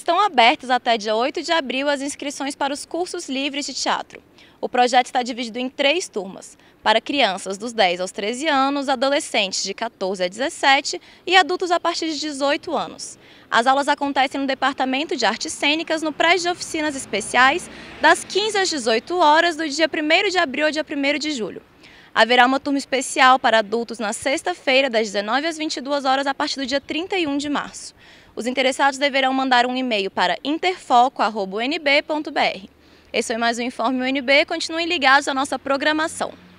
Estão abertas até dia 8 de abril as inscrições para os cursos livres de teatro. O projeto está dividido em três turmas, para crianças dos 10 aos 13 anos, adolescentes de 14 a 17 e adultos a partir de 18 anos. As aulas acontecem no Departamento de Artes Cênicas, no prédio de oficinas especiais, das 15 às 18 horas do dia 1 de abril ao dia 1 de julho. Haverá uma turma especial para adultos na sexta-feira, das 19 às 22 horas, a partir do dia 31 de março. Os interessados deverão mandar um e-mail para interfoco.unb.br. Esse foi mais um Informe UNB. Continuem ligados à nossa programação.